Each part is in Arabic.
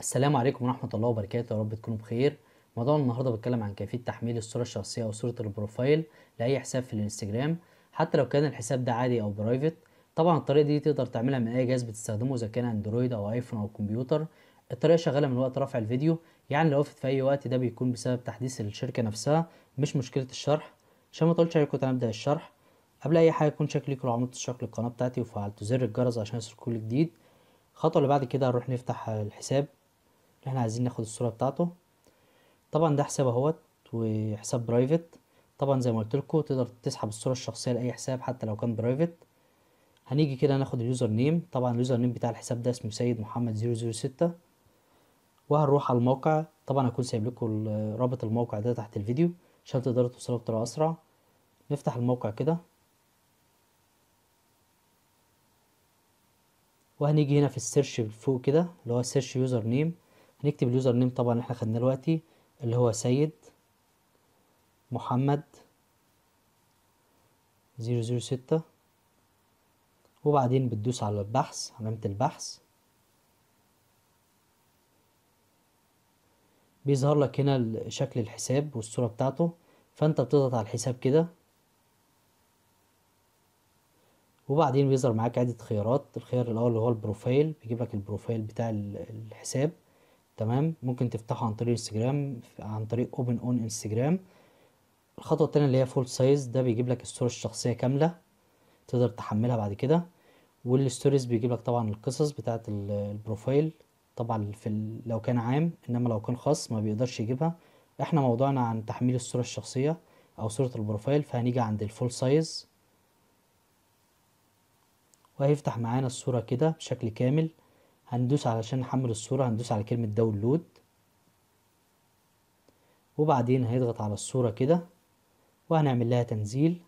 السلام عليكم ورحمة الله وبركاته يا رب تكونوا بخير موضوع النهاردة بتكلم عن كيفية تحميل الصورة الشخصية أو صورة البروفايل لأي حساب في الانستجرام حتى لو كان الحساب ده عادي أو برايفت طبعا الطريقة دي تقدر تعملها من أي جهاز بتستخدمه إذا كان أندرويد أو أيفون أو كمبيوتر الطريقة شغالة من وقت رفع الفيديو يعني لو وقفت في أي وقت ده بيكون بسبب تحديث الشركة نفسها مش مشكلة الشرح عشان ما اطولش عليكم هنبدأ الشرح قبل أي حاجة يكون شكلك لو عملت اشتراك للقناة بتاعتي وفعلت زر الجرس عشان يوصلكوا كل جديد الخطوة اللي بعد كده هنروح نفتح الحساب اللي احنا عايزين ناخد الصورة بتاعته طبعا ده حساب اهوت وحساب برايفت طبعا زي ما قلت لكم تقدر تسحب الصورة الشخصية لأي حساب حتى لو كان برايفت هنيجي كده ناخد اليوزر نيم طبعا اليوزر نيم بتاع الحساب ده اسمه سيد محمد 006 وهنروح على الموقع طبعا هكون سايب لكم رابط الموقع ده تحت الفيديو عشان تقدروا توصلوا بطريقة أسرع نفتح الموقع كده وهنيجي هنا في السيرش فوق كده اللي هو سيرش يوزر نيم هنكتب اليوزر نيم طبعا احنا خدناه دلوقتي اللي هو سيد محمد 006 وبعدين بتدوس على البحث علامة البحث بيظهر لك هنا شكل الحساب والصورة بتاعته فانت بتضغط على الحساب كده وبعدين بيظهر معاك عدة خيارات الخيار الأول اللي هو البروفايل بيجيب لك البروفايل بتاع الحساب تمام ممكن تفتحه عن طريق انستجرام عن طريق اوبن اون انستجرام الخطوة التانية اللي هي فول سايز ده بيجيب لك الصورة الشخصية كاملة تقدر تحملها بعد كده والستوريز بيجيب لك طبعا القصص بتاعة البروفايل طبعا في ال... لو كان عام انما لو كان خاص ما بيقدرش يجيبها احنا موضوعنا عن تحميل الصورة الشخصية او صورة البروفايل فهنيجي عند الفول سايز وهيفتح معانا الصورة كده بشكل كامل هندوس علشان نحمل الصورة هندوس على كلمة داونلود وبعدين هيضغط على الصورة كده وهنعمل لها تنزيل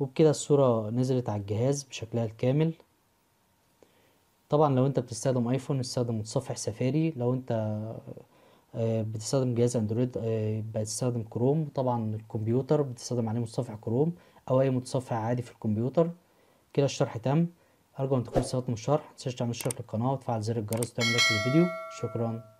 وبكده الصورة نزلت على الجهاز بشكلها الكامل طبعا لو انت بتستخدم ايفون استخدم متصفح سفاري لو انت آه، بتستخدم جهاز اندرويد آه، بتستخدم كروم طبعا الكمبيوتر بتستخدم عليه متصفح كروم او اي متصفح عادي في الكمبيوتر كده الشرح تم ارجو ان تكونوا استفدت من الشرح متنساش تعمل اشتراك للقناه وتفعل زر الجرس وتعمل لايك للفيديو شكرا